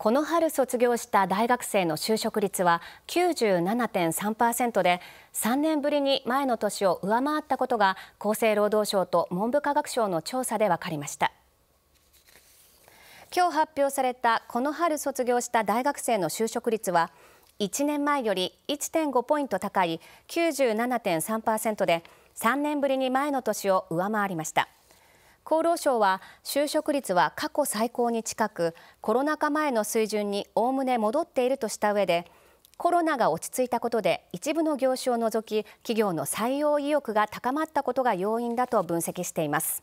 この春卒業した大学生の就職率は97.3%で3年ぶりに前の年を上回ったことが厚生労働省と文部科学省の調査で分かりました今日発表されたこの春卒業した大学生の就職率は1年前より1.5ポイント高い97.3%で3年ぶりに前の年を上回りました。厚労省は就職率は過去最高に近くコロナ禍前の水準におおむね戻っているとした上でコロナが落ち着いたことで一部の業種を除き企業の採用意欲が高まったことが要因だと分析しています。